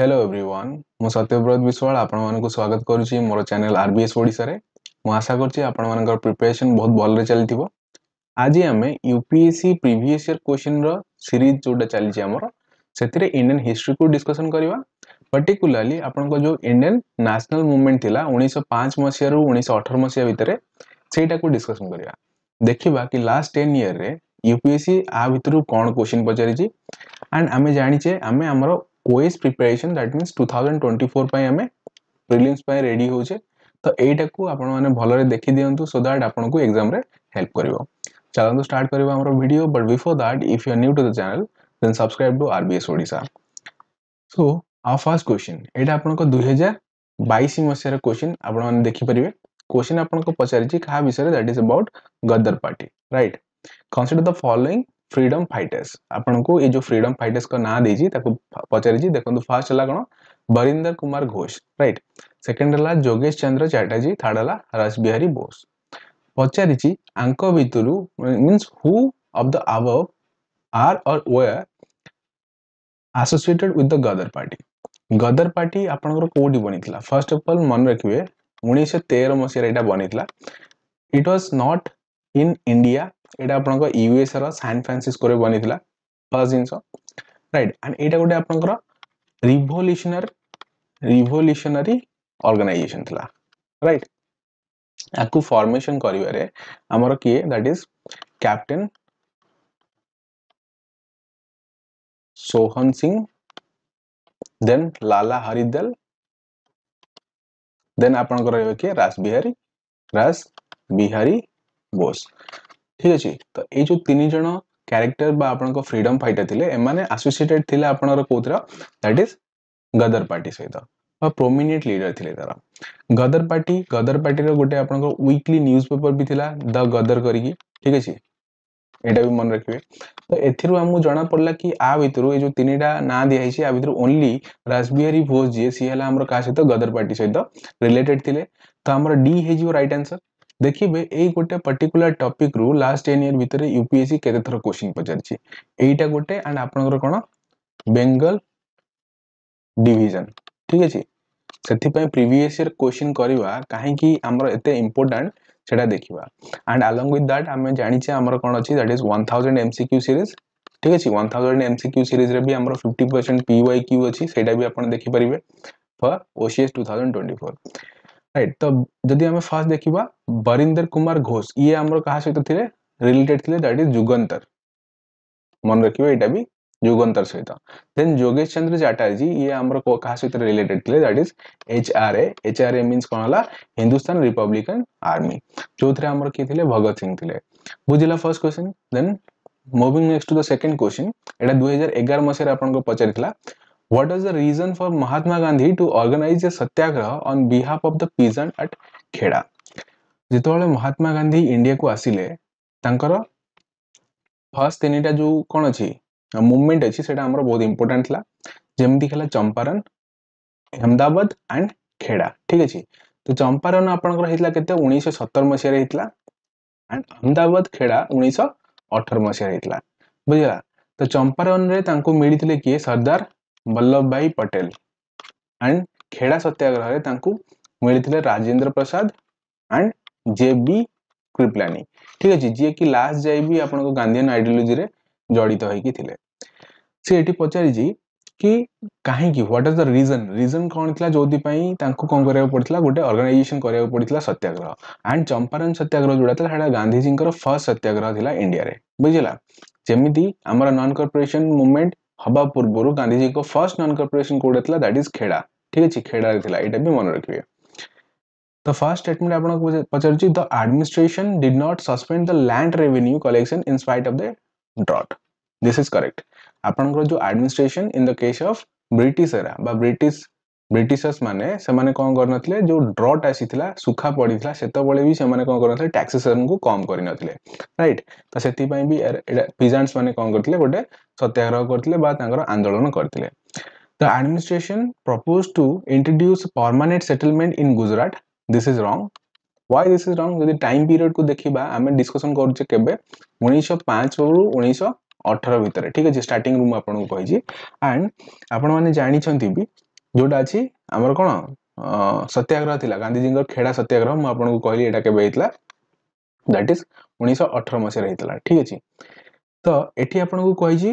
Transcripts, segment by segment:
Hello everyone ମୁଁ ସତ୍ୟବ୍ରତ ବିଶ୍ୱାଳ ଆପଣମାନଙ୍କୁ ସ୍ୱାଗତ କରୁଛି ମୋର ଚ୍ୟାନେଲ ଆର୍ବିଏସ୍ ଓଡ଼ିଶାରେ ମୁଁ ଆଶା କରୁଛି ଆପଣମାନଙ୍କର ପ୍ରିପାରେସନ୍ ବହୁତ ଭଲରେ ଚାଲିଥିବ ଆଜି ଆମେ U P S C previous year କ୍ୱେଶ୍ଚିନ୍ର ସିରିଜ୍ ଯେଉଁଟା ଚାଲିଛି ଆମର ସେଥିରେ ଇଣ୍ଡିଆନ୍ ହିଷ୍ଟ୍ରିକୁ ଡିସ୍କସନ୍ କରିବା ପର୍ଟିକୁଲାରଲି ଆପଣଙ୍କ ଯେଉଁ ଇଣ୍ଡିଆନ୍ ନ୍ୟାସନାଲ୍ ମୁଭମେଣ୍ଟ ଥିଲା ଉଣେଇଶହ ପାଞ୍ଚ ମସିହାରୁ ଉଣେଇଶହ ଅଠର ମସିହା ଭିତରେ ସେଇଟାକୁ ଡିସ୍କସନ୍ କରିବା ଦେଖିବା କି ଲାଷ୍ଟ ଟେନ୍ ଇୟର୍ରେ ୟୁପିଏସ୍ସି ଆ ଭିତରୁ କ'ଣ କ୍ୱେଶ୍ଚିନ୍ ପଚାରିଛି ଆଣ୍ଡ ଆମେ ଜାଣିଛେ ଆମେ ଆମର quiz preparation that means two thousand twenty four आम प्रिलिम्स रेडी होचे तो यहीटा को आपने भलर देखी दिंतु सो दैट आपन को एग्जाम रे हेल्प कर चलो स्टार्ट करवा आम video but before that if you are new to the channel then subscribe to RBS Odisha so our first question यहाँ आपन को दुई हजार बैश मसीहार क्वेश्चन आपने देखिपारे क्वेश्चन आपन को पचारिछि कहा विषय that is about Ghadar party right consider the following freedom fighters आपन को ये जो फ्रीडम फाइटर्स का ना देछि ताको पचारि देखो फास्ट तो है कौन बरिंदर कुमार घोष रईट सेकेंड है जोगेश चंद्र चाटर्जी थार्ड है राजबिहारी बोस पचारि mean who of the above are और associated with the Ghadar party Ghadar party आप बनी था फर्स्ट अफ अल मन रखिए उन्नीस तेर मसीह बनी था इट व्ज नट इन इंडिया यहाँ आप यूएस रान फ्रांसीस्को बनी फर्स्ट जिन রাইট ଆଣ୍ଡ ଏଇଟା ଗୋଟେ ଆପଣଙ୍କର ରିଭଲ୍ୟୁସନାରୀ ରିଭଲ୍ୟୁସନାରୀ ଅର୍ଗାନାଇଜେସନ୍ ଥିଲା ରାଇଟ୍ ଆକୁ ଫର୍ମେସନ୍ କରିବାରେ ଆମର କିଏ that is captain Sohan Singh then Lala Hardayal then आप किए रासबिहारी रास बिहारी बोस ठीक अच्छे तो ये तीन जन କ୍ୟାରେକ୍ଟର ବା ଆପଣଙ୍କ ଫ୍ରିଡମ୍ ଫାଇଟର୍ ଥିଲେ ଏମାନେ ଆସୋସିଏଟେଡ୍ ଥିଲେ ଆପଣଙ୍କର କେଉଁଥିର ଦ୍ୟାଟ୍ ଇଜ୍ ଗଦର ପାର୍ଟି ସହିତ ବା ପ୍ରୋମିନେଣ୍ଟ ଲିଡର ଥିଲେ ତାର ଗଦର ପାର୍ଟି ଗଦର ପାର୍ଟିର ଗୋଟେ ଆପଣଙ୍କ ୱିକଲି ନ୍ୟୁଜ୍ ପେପର ବି ଥିଲା ଦ ଗଦର କରିକି ଠିକ୍ ଅଛି ଏଇଟା ବି ମନେ ରଖିବେ ତ ଏଥିରୁ ଆମକୁ ଜଣାପଡ଼ିଲା କି ଆ ଭିତରୁ ଏ ଯେଉଁ ତିନିଟା ନାଁ ଦିଆହେଇଛି ଆ ଭିତରୁ ଓନ୍ଲି ରାସବିହାରୀ ଭୋଜ ଯିଏ ସିଏ ହେଲା ଆମର କାହା ସହିତ ଗଦର ପାର୍ଟି ସହିତ ରିଲେଟେଡ୍ ଥିଲେ ତ ଆମର ଡି ହେଇଯିବ ରାଇଟ୍ ଆନ୍ସର ଦେଖିବେ ଏଇ ଗୋଟେ ପର୍ଟିକୁଲାର ଟପିକରୁ ଲାଷ୍ଟ ଟେନ୍ ଇୟର୍ ଭିତରେ ୟୁପିଏସ୍ସି କେତେଥର କୋଶ୍ଚିନ୍ ପଚାରିଛି ଏଇଟା ଗୋଟେ ଆଣ୍ଡ ଆପଣଙ୍କର କ'ଣ ବେଙ୍ଗଲ ଡିଭିଜନ ଠିକ୍ ଅଛି ସେଥିପାଇଁ ପ୍ରିଭିୟସ୍ ଇୟର୍ କୋଶ୍ଚିନ୍ କରିବା କାହିଁକି ଆମର ଏତେ ଇମ୍ପୋର୍ଟାଣ୍ଟ সেটা দেখিবা অ্যান্ড আলং উইথ দ্যাট আমি জাঁচে আমার কোণ অছি that is one thousand MCQ series ঠিক আছে ওয়ান থাউজেন্ড এমসিকিউ সিরিজরে বি আমার ফিফটি পরসেন্ট পিওয়াই কিউ অছি সেটা বি আপনার দেখিপারে for OCS two thousand twenty four right ତ ଯଦି ଆମେ ଫାର୍ଷ୍ଟ ଦେଖିବା ବରିନ୍ଦର କୁମାର ଘୋଷ ଇଏ ଆମର କାହା ସହିତ ଥିଲେ ରିଲେଟେଡ୍ ଥିଲେ ଦ୍ୟାଟ୍ ଇଜ୍ ଯୁଗନ୍ତର ମନେ ରଖିବେ ଏଇଟା ବି ଯୁଗନ୍ତର ସହିତ ଦେନ୍ ଯୋଗେଶ ଚନ୍ଦ୍ର ଚାଟାର୍ଜୀ ଇଏ ଆମର କାହା ସହିତ ରିଲେଟେଡ୍ ଥିଲେ that is H R A H R A means କ'ଣ ହେଲା ହିନ୍ଦୁସ୍ତାନ ରିପବ୍ଲିକାନ ଆର୍ମି ଯୋଉଥିରେ ଆମର କିଏ ଥିଲେ ଭଗତ ସିଂ ଥିଲେ ବୁଝିଲା first question then moving next to the second question ଏଇଟା ଦୁଇ ହଜାର ଏଗାର ମସିହାରେ ଆପଣଙ୍କୁ ପଚାରିଥିଲା What was the reason for Mahatma Gandhi to organize a satyagraha on behalf of the peasant at Kheda? ଯେତେବେଳେ ମହାତ୍ମା ଗାନ୍ଧୀ ଇଣ୍ଡିଆକୁ ଆସିଲେ ତାଙ୍କର ଫାର୍ଷ୍ଟ ତିନିଟା ଯେଉଁ କ'ଣ ଅଛି ମୁଭମେଣ୍ଟ ଅଛି ସେଇଟା ଆମର ବହୁତ ଇମ୍ପୋର୍ଟାଣ୍ଟ ଥିଲା ଯେମିତି ହେଲା ଚମ୍ପାରନ୍ ଅହମ୍ମଦାବାଦ ଆଣ୍ଡ ଖେଡ଼ା ଠିକ୍ ଅଛି ତ ଚମ୍ପାରନ୍ ଆପଣଙ୍କର ହେଇଥିଲା କେତେ ଉଣେଇଶହ ସତର ମସିହାରେ ହେଇଥିଲା ଆଣ୍ଡ ଅହମ୍ମଦାବାଦ ଖେଡ଼ା ଉଣେଇଶହ ଅଠର ମସିହାରେ ହେଇଥିଲା ବୁଝିଲା ତ ଚମ୍ପାରନ୍ରେ ତାଙ୍କୁ ମିଳିଥିଲେ କିଏ ସର୍ଦ୍ଦାର वल्लभ भाई पटेल एंड खेड़ा सत्याग्रह मिले Rajendra Prasad and J B Kripalani ठीक अच्छे जी कि लास्ट जाए भी आप गांधीयन आइडियोलोजी रे जड़ित होते सी ये पचार कि कहीं what is the reason reason कौन थी जो कौन कर पड़ा गोटे अर्गानाइजेसन करा पड़ता सत्याग्रह एंड चंपारण सत्याग्रह जोड़ा था गांधीजी फर्स्ट सत्याग्रह थी इंडिया बुझला जमी आम नन कर्पोरेसन मुवमेंट हवा पूर्व गांधीजी को फर्स्ट নন কর্পোরেশন কোড লা दैट इज खेड़ा ठीक अच्छे खेड़ा था ये भी मन रखिए द फर्स्ट स्टेटमेंट आप पचारुची the administration did not suspend the land revenue collection in spite of the drought this is correct आपंकर जो administration in the case of British era British Britishers मैंने कौन कर जो ड्रट आसी सुखा पड़ता से कौन करते टैक्सेसन को कम कर रईट तो से पिजाट्स मैंने कौन करते गोटे सत्याग्रह करते आंदोलन करते तो administration propose to introduce permanent settlement in Gujarat this is wrong why this is wrong time period को देखा आम डिस्कसन कर के रु उ अठर भितर ठीक अच्छे स्टार्ट रूम आपको कही एंड आपण जानते भी ଯୋଉଟା ଅଛି ଆମର କ'ଣ ସତ୍ୟାଗ୍ରହ ଥିଲା ଗାନ୍ଧିଜୀଙ୍କର ଖେଡ଼ା ସତ୍ୟାଗ୍ରହ ମୁଁ ଆପଣଙ୍କୁ କହିଲି ଏଇଟା କେବେ ହେଇଥିଲା ଦ୍ୟାଟ୍ ଇଜ୍ ଉଣେଇଶହ ଅଠର ମସିହାରେ ହେଇଥିଲା ଠିକ୍ ଅଛି ତ ଏଠି ଆପଣଙ୍କୁ କହିଛି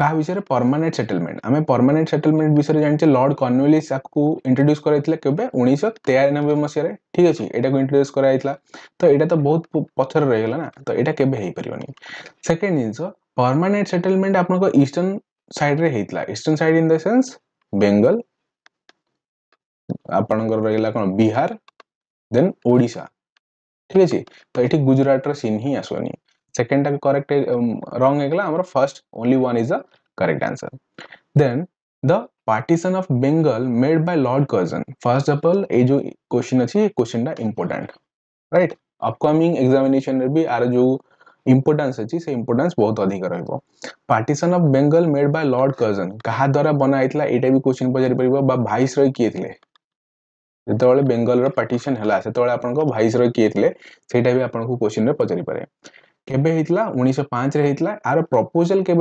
କାହା ବିଷୟରେ ପରମାନେଣ୍ଟ ସେଟେଲମେଣ୍ଟ ଆମେ ପରମାନେଣ୍ଟ ସେଟେଲମେଣ୍ଟ ବିଷୟରେ ଜାଣିଛେ ଲର୍ଡ କର୍ଣ୍ଣୱେଲିସ୍ ଆକୁ ଇଣ୍ଟ୍ରୋଡ୍ୟୁସ୍ କରାଯାଇଥିଲା କେବେ ଉଣେଇଶହ ତେୟାନବେ ମସିହାରେ ଠିକ୍ ଅଛି ଏଇଟାକୁ ଇଣ୍ଟ୍ରୋଡ୍ୟୁସ୍ କରାଯାଇଥିଲା ତ ଏଇଟା ତ ବହୁତ ପଛରେ ରହିଗଲା ନା ତ ଏଇଟା କେବେ ହେଇପାରିବନି ସେକେଣ୍ଡ ଜିନିଷ ପରମାନେଣ୍ଟ ସେଟେଲମେଣ୍ଟ ଆପଣଙ୍କ ଇଷ୍ଟର୍ଣ୍ଣ ସାଇଡ଼୍ରେ ହେଇଥିଲା eastern side in the sense Bengal आपणकर रहा कौन बिहार देन ओडा ठीक अच्छे तो ये गुजरात रिन्ह ही आसवानी सेकेंड टाइम करेक्ट रंग हो first only one is the correct answer then the partition of Bengal made by lord Curzon first of all ये क्वेश्चन अच्छी question time important right upcoming examination भी आर जो इम्पोर्टान्स अच्छी से इम्पोर्टान्स बहुत अधिक रोक partition of Bengal made by lord Curzon क्या द्वारा बनाई है यहाँ भी क्वेश्चन पचारिपर भाइस रही किए थे जो बेंगल रार्टीसन है से भाईस रही किए थे भी आपको क्वेश्चन में पचारिपे केवे होता उन्नीस पाँच यार प्रपोजाल के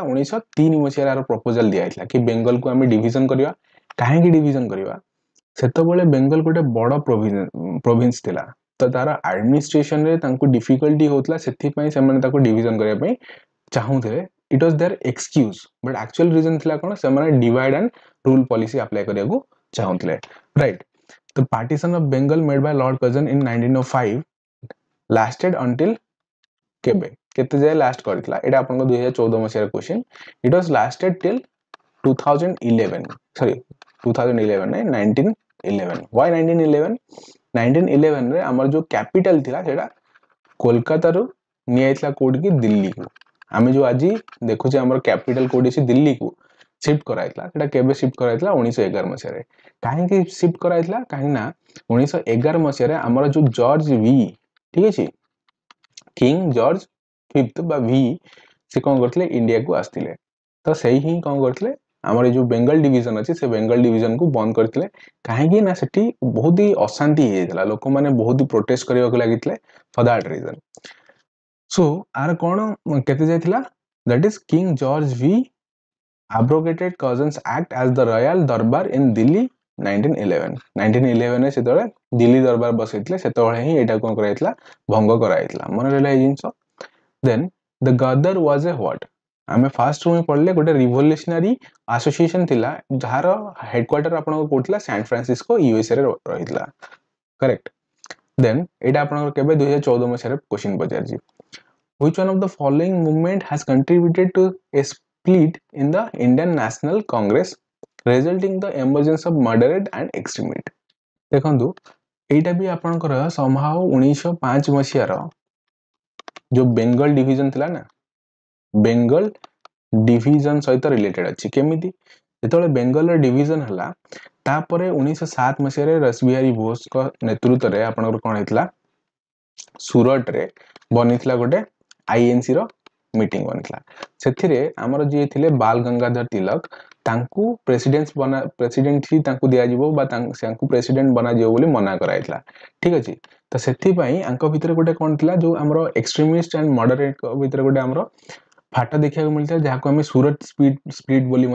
उन्नीस तीन मसीह यार प्रपोजाल दिखाई कि बेंगल को आम डिजन करवा कहीं डिजन करवा से बेंगल गोटे बड़ प्रोन्स तार आडमिनिस्ट्रेसन डिफिकल्टी होता से डिजन करने चाहूंगे it was there excuse but actual reason थी कौन से divide and rule policy apply करने को चाहूंगे right the partition of Bengal made by lord Curzon in nineteen lasted until केत जाए लास्ट कर दुई हजार चौदह मसीह question it was lasted till 2011 sorry 2011 thousand eleven nineteen eleven nineteen eleven जो कैपिटल था कोलकाता रु निला कौट की दिल्ली को आम जो आज देखुचे आम कैपिटल कौटी दिल्ली को सिफ्ट करा केवे सिफ्ट कराई था उन्नीस एगार मसीह कहीं सिफ्ट कराई था कहीं ना उन्नीस एगार मसीह आम जो जर्ज वी ठीक है किंग जर्ज फिफ्थ बा वी से कौन करते इंडिया को आसते तो से ही कौन करते आम जो बेंगल डिजन अच्छे से बेंगल डिजन को बंद करते कहीं ना से बहुत ही अशांति होता लोक मैंने बहुत ही प्रोटेस्ट करने को लगी फर दैट रिजन सो आर कौन के that is king George V abrogated Curzon's act as the royal durbar in Delhi eleven 1911, से दिल्ली दरबार बस कौन कर भंग कर मन रहा जिन then the Ghadar was a what ଆମେ ଫାଷ୍ଟ ମୁଭି ପଢ଼ିଲେ ଗୋଟେ ରିଭଲ୍ୟୁସନାରୀ ଆସୋସିଏସନ୍ ଥିଲା ଯାହାର ହେଡ଼କ୍ୱାର୍ଟର ଆପଣଙ୍କୁ କହୁଥିଲା ସାନ୍ ଫ୍ରାନ୍ସିସ୍କୋ ୟୁଏସ୍ଏରେ ରହିଥିଲା କରେକ୍ଟ ଦେନ୍ ଏଇଟା ଆପଣଙ୍କର କେବେ ଦୁଇହଜାର ଚଉଦ ମସିହାରେ କ୍ୱେଶ୍ଚିନ୍ ପଚାରିଛି which one of the following movement has contributed to a split in the Indian National Congress resulting the emergence of moderate and extremist ଦେଖନ୍ତୁ ଏଇଟା ବି ଆପଣଙ୍କର ସମହାଉ ଉଣେଇଶହ ପାଞ୍ଚ ମସିହାର ଯେଉଁ ବେଙ୍ଗଲ ଡିଭିଜନ ଥିଲା ନା ବେଙ୍ଗଲ ଡିଭିଜନ ସହିତ ରିଲେଟେଡ୍ ଅଛି କେମିତି ଯେତେବେଳେ ବେଙ୍ଗଲର ଡିଭିଜନ ହେଲା ତାପରେ ଉଣେଇଶହ ସାତ ମସିହାରେ ରସବିହାରୀ ବୋଷଙ୍କ ନେତୃତ୍ୱରେ ଆପଣଙ୍କର କ'ଣ ହେଇଥିଲା ସୁରଟରେ ବନିଥିଲା ଗୋଟେ ଆଇଏନ୍ସିର ମିଟିଂ ବନିଥିଲା ସେଥିରେ ଆମର ଯିଏ ଥିଲେ ବାଲ ଗଙ୍ଗାଧର ତିଲକ ତାଙ୍କୁ ପ୍ରେସିଡେଣ୍ଟ ବନା ପ୍ରେସିଡେଣ୍ଟ ହିଁ ତାଙ୍କୁ ଦିଆଯିବ ବା ତାଙ୍କୁ ପ୍ରେସିଡେଣ୍ଟ ବନାଯିବ ବୋଲି ମନା କରାଯାଇଥିଲା ଠିକ ଅଛି ତ ସେଥିପାଇଁ ଆଙ୍କ ଭିତରେ ଗୋଟେ କ'ଣ ଥିଲା ଯେଉଁ ଆମର ଏକ୍ସଟ୍ରିମିଷ୍ଟ ଆଣ୍ଡ ମଡରେଟ୍ଙ୍କ ଭିତରେ ଗୋଟେ ଆମର फाट देखा मिलता है जहाँ को आम सूरत स्प्लीट स्प्लीट बोली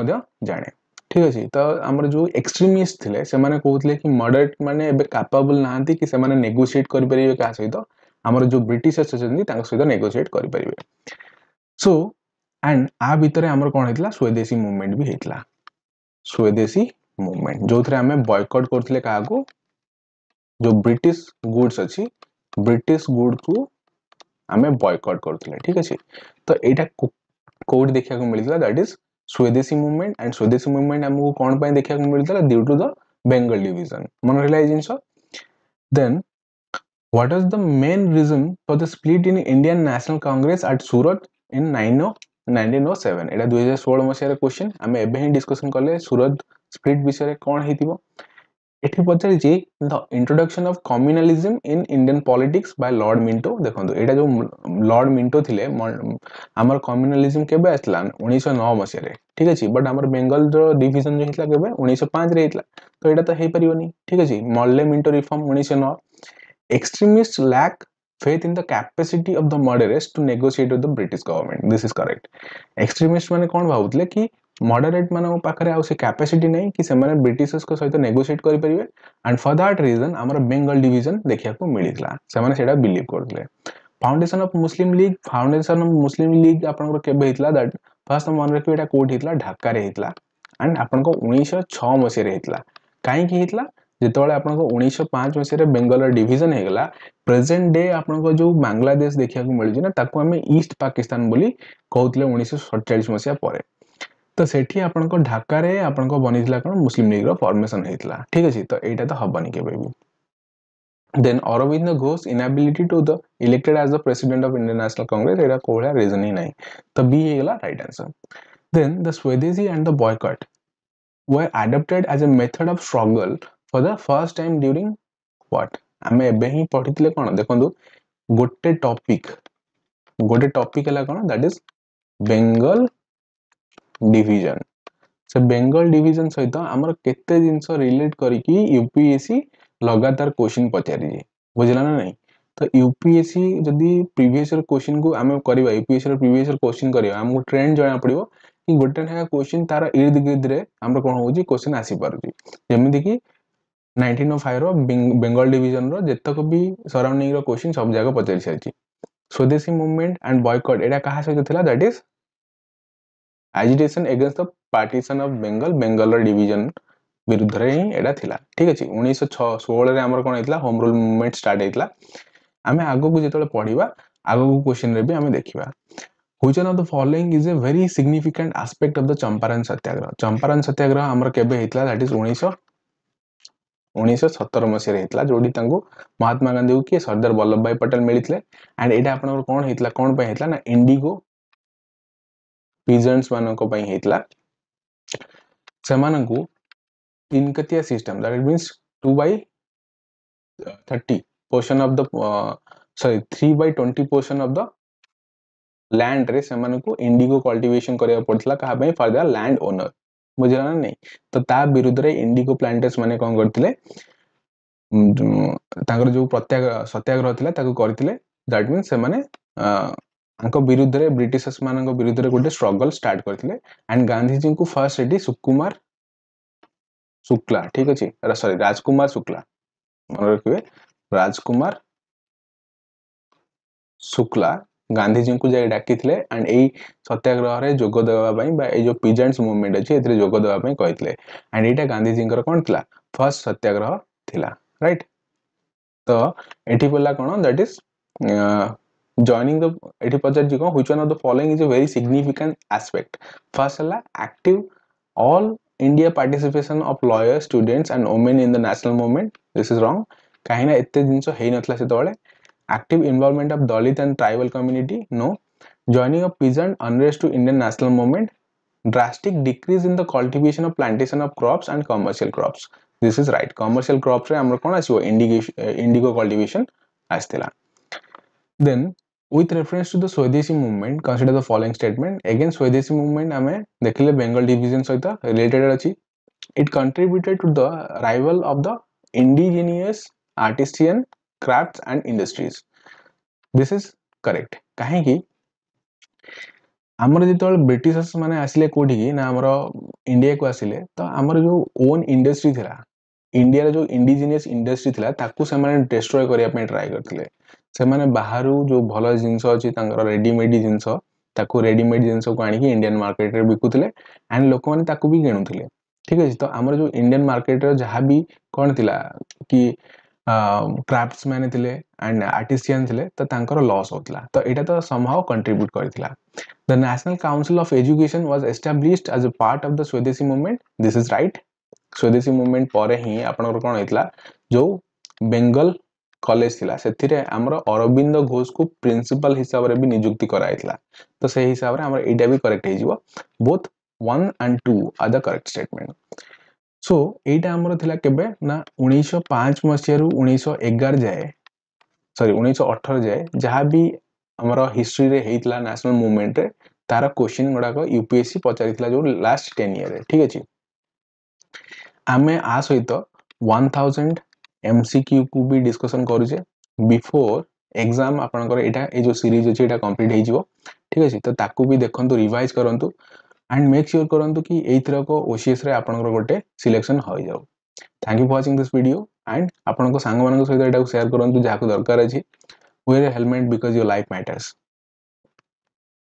जाने ठीक अच्छे तो आम जो एक्सट्रीमिस्ट थे से कहते कि मर्डर मैंने कैपेबल ना कि नेगोसीएट करेंगे क्या सहित आम जो ब्रिटिशर्स अच्छा सहित नेगोसीएट करेंगे सो एंड आ भितर आम कौन होता स्वदेशी मुवमेंट भी होता स्वदेशी मुवमेंट जो थे आम बयकट कर जो ब्रिटिश गुड्स अच्छी ब्रिटिश गुड्स को ଆମେ ବୟକଟ୍ କରୁଥିଲେ ଠିକ୍ ଅଛି ତ ଏଇଟା କେଉଁଠି ଦେଖିବାକୁ ମିଳିଥିଲା that is Swadeshi movement and Swadeshi movement ଆମକୁ କ'ଣ ପାଇଁ ଦେଖିବାକୁ ମିଳିଥିଲା due to the Bengal division ମନେ ରହିଲା ଏଇ ଜିନିଷ ଦେନ୍ What was the main reason for the split in Indian National Congress at Surat in 1907? এটা 2016 মসিহার কোশ্চেন আমি এবে ହିଁ ডিসকাশন কলে সুরত স্প্লিট বিষয়ে কোন হেতিবো ଏଠି ପଚାରିଛି the introduction of communalism in Indian politics by lord Minto ଦେଖନ୍ତୁ ଏଇଟା ଯେଉଁ ଲର୍ଡ଼ ମିଣ୍ଟୋ ଥିଲେ ଆମର କମ୍ୟୁନାଲିଜମ୍ କେବେ ଆସିଲା ଉଣେଇଶହ ନଅ ମସିହାରେ ଠିକ୍ ଅଛି ବଟ୍ ଆମର ବେଙ୍ଗଲର ଡିଭିଜନ୍ ଯେଉଁ ହେଇଥିଲା କେବେ ଉଣେଇଶହ ପାଞ୍ଚରେ ହେଇଥିଲା ତ ଏଇଟା ତ ହେଇପାରିବନି ଠିକ୍ ଅଛି ମଲ୍ଲେ ମିଣ୍ଟୋ ରିଫର୍ମ ଉଣେଇଶହ ନଅ extremist lack faith in the capacity of the murderers to negotiate with the british government this is correct extremist মানে কোন ভাবুতলে কি मडरेट मान पाखे आ कैपेसीटी नहीं कि से ब्रिटिशर्स सहित नेगोसीएट करेंगे एंड फर दैट रिजन आमर बेंगल डिविजन देखा मिलता से बिलिव करते foundation of Muslim League foundation of Muslim League आपंकर केवेला दैट फास्ट तुम मन रखिए यहाँ कौटी ढाकार एंड आपण उन्नीस छः मसीह कहीं जितेबाला आपको उन्नीस पाँच मसीह बेंगलर डिजन होगा प्रेजेंट डे आपको जो बांग्लादेश देखा मिलूँ ना ताको आम ईस्ट पाकिस्तान बोली कहते उन्नीस सतचाश मसीहा तो सेठी आप ढाक आप बनी कौन मुसलिम लिग्र फर्मेसन होता ठीक अच्छे तो यहाँ तो हेनी के then Aurobindo Ghosh inability to the elected as the president of Indian National Congress यहाँ कोई रिजन ही नहीं तो बी ये right answer then the Swadeshi and the boycott were adopted as a method of struggle for the first time during what आम एवं ही पढ़ी कौन देखो गोटे टपिक गोटे टपिक है कौन दैट इज बेंगल डिजन से बेंगल डिजन सहित आम जिनस रिलेट करकी यूपीएससी लगातार क्वेश्चन पचारे बुझला ना नहीं तो यूपीएससी जदि प्रिवियर क्वेश्चन को आम कर यूपीएससी प्रिवियर क्वेश्चन करमको ट्रेंड जाना पड़ो कि गोटे ना क्वेश्चन तार ईद गिर्द्रे कौन हो क्वेश्चन आसपारे जमीक nineteen O five Bengal division रेतक भी सराउंडिंग क्वेश्चन सब जगह पचारि सारी स्वदेशी मुवमेंट एंड बयकट यहाँ क्या सहित that is agitation against the partition of Bengal Bengal division विरुद्ध ही थिला ठीक अछि 1916 रे हमर कोन हेतला होम रूल मूवमेंट स्टार्ट हेतला आमे आगो को जेतले पढिबा आगो को क्वेश्चन रे भी आमे देखिबा which of the following is a very significant aspect of the Champaran Satyagraha Champaran Satyagraha हमर केबे हेतला दैट इज 19 1970 मसीह जोड़ी महात्मा गांधी को के सरदार वल्लभ भाई पटेल मिले एंड यहाँ आप कौन होता कौन पर इंडिगो ପିଜନ୍ସ ମାନଙ୍କ ପାଇଁ ହେଇଥିଲା ସେମାନଙ୍କୁ ତିନିକତିଆ system that means two by thirty portion of the sorry three by twenty portion of the ଲ୍ୟାଣ୍ଡରେ ସେମାନଙ୍କୁ ଇଣ୍ଡିଗୋ କଲ୍ଟିଭେସନ୍ କରିବାକୁ ପଡ଼ିଥିଲା କାହା ପାଇଁ ଫର୍ ଦ ଲ୍ୟାଣ୍ଡ ଓନର ବୁଝିଲା ନା ନାହିଁ ତ ତା ବିରୁଦ୍ଧରେ ଇଣ୍ଡିଗୋ ପ୍ଲାଣ୍ଟର୍ସ ମାନେ କ'ଣ କରିଥିଲେ ତାଙ୍କର ଯେଉଁ ପ୍ରତ୍ୟାଗ୍ରହ ସତ୍ୟାଗ୍ରହ ଥିଲା ତାକୁ କରିଥିଲେ ଦ୍ୟାଟ୍ ମିନ୍ସ ସେମାନେ ତାଙ୍କ ବିରୁଦ୍ଧରେ ବ୍ରିଟିଶର୍ସ ମାନଙ୍କ ବିରୁଦ୍ଧରେ ଗୋଟେ ଷ୍ଟ୍ରଗଲ୍ ଷ୍ଟାର୍ଟ କରିଥିଲେ ଆଣ୍ଡ ଗାନ୍ଧିଜୀଙ୍କୁ ଫାର୍ଷ୍ଟ ସେଠି ସୁକୁମାର ଶୁକ୍ଲା ଠିକ ଅଛି ସରି ରାଜକୁମାର ଶୁକ୍ଲା ମନେ ରଖିବେ ରାଜକୁମାର ଶୁକ୍ଲା ଗାନ୍ଧିଜୀଙ୍କୁ ଯାଇ ଡାକିଥିଲେ ଆଣ୍ଡ ଏଇ ସତ୍ୟାଗ୍ରହରେ ଯୋଗ ଦେବା ପାଇଁ ବା ଏଇ ଯୋଉ ପିଜେଣ୍ଟସ୍ ମୁଭମେଣ୍ଟ ଅଛି ଏଥିରେ ଯୋଗ ଦେବା ପାଇଁ କହିଥିଲେ ଆଣ୍ଡ ଏଇଟା ଗାନ୍ଧିଜୀଙ୍କର କ'ଣ ଥିଲା ଫାର୍ଷ୍ଟ ସତ୍ୟାଗ୍ରହ ଥିଲା ରାଇଟ୍ ତ ଏଠି ପଡ଼ିଲା କ'ଣ that is joining the etipajar jigo which one of the following is a very significant aspect first la active all india participation of lawyers students and women in the national movement this is wrong kahina ette jinso hei nathla setole active involvement of dalit and tribal community no joining of peasant unrest to indian national movement drastic decrease in the cultivation of plantation of crops and commercial crops this is right commercial crops re amra kon asio eh, indigo cultivation asthila then With reference to the Swadeshi movement, consider the following statement. Again, Swadeshi movement ଆମେ ଦେଖିଲେ Bengal division ସହିତ related ଅଛି it contributed to the arrival of the indigenous artisan crafts and industries this is correct କାହିଁକି ଆମର ଯେତେବେଳେ Britishers ମାନେ ଆସିଲେ କୋଉଠିକି ନା ଆମର ଇଣ୍ଡିଆକୁ ଆସିଲେ ତ ଆମର ଯୋଉ ଓନ୍ ଇଣ୍ଡଷ୍ଟ୍ରି ଥିଲା ଇଣ୍ଡିଆର ଯୋଉ ଇଣ୍ଡିଜିନିୟସ୍ ଇଣ୍ଡଷ୍ଟ୍ରି ଥିଲା ତାକୁ ସେମାନେ ଡେଷ୍ଟ୍ରୟ କରିବା ପାଇଁ ଟ୍ରାଏ କରିଥିଲେ से बाहर जो भल जिन अच्छी रेडीमेड जिन रेडमेड जिनस को आंडियान मार्केट में बिकुते एंड लोक मैंने भी किणुते ठीक अच्छे तो आम जो इंडियान मार्केट जहाँ भी कौन थी कि क्राफ्टस मैन थे एंड आर्टियान थे तो लस होता तो यहाँ तो समहाव कंट्रब्यूट कर the national council of education was established as a part of the Swadeshi movement this is right Swadeshi movement पर ही आप कौन होता जो बेंगल କଲେଜ ଥିଲା ସେଥିରେ ଆମର ଅରବିନ୍ଦ ଘୋଷକୁ ପ୍ରିନ୍ସିପାଲ ହିସାବରେ ବି ନିଯୁକ୍ତି କରାଯାଇଥିଲା ତ ସେହି ହିସାବରେ ଆମର ଏଇଟା ବି କରେକ୍ଟ ହେଇଯିବ both one and two are the correct statement so ଏଇଟା ଆମର ଥିଲା କେବେ ନା ଉଣେଇଶହ ପାଞ୍ଚ ମସିହାରୁ ଉଣେଇଶହ ଏଗାର ଯାଏ ସରି ଉଣେଇଶହ ଅଠର ଯାଏ ଯାହା ବି ଆମର ହିଷ୍ଟ୍ରିରେ ହେଇଥିଲା ନ୍ୟାସନାଲ୍ ମୁଭମେଣ୍ଟରେ ତାର କୋଶ୍ଚିନ୍ ଗୁଡ଼ାକ ୟୁପିଏସ୍ସି ପଚାରିଥିଲା ଯେଉଁ ଲାଷ୍ଟ ଟେନ୍ ଇୟର୍ରେ ଠିକ୍ ଅଛି ଆମେ ଆ ସହିତ ୱାନ୍ ଥାଉଜେଣ୍ଡ ଏମସିକ୍ୟୁ କୁ ବି ଡିସ୍କସନ୍ କରୁଛେ ବିଫୋର୍ ଏକ୍ଜାମ୍ ଆପଣଙ୍କର ଏଇଟା ଏ ଯେଉଁ ସିରିଜ୍ ଅଛି ଏଇଟା କମ୍ପ୍ଲିଟ୍ ହେଇଯିବ ଠିକ୍ ଅଛି ତ ତାକୁ ବି ଦେଖନ୍ତୁ ରିଭାଇଜ୍ କରନ୍ତୁ ଆଣ୍ଡ ମେକ୍ ସିଓର୍ କରନ୍ତୁ କି ଏଇଥରକ ଓସିଏସ୍ରେ ଆପଣଙ୍କର ଗୋଟେ ସିଲେକ୍ସନ୍ ହୋଇଯାଉ thank you for watching this video and ଆପଣଙ୍କ ସାଙ୍ଗମାନଙ୍କ ସହିତ ଏଇଟାକୁ ସେୟାର କରନ୍ତୁ ଯାହାକୁ ଦରକାର ଅଛି wear helmet because your life matters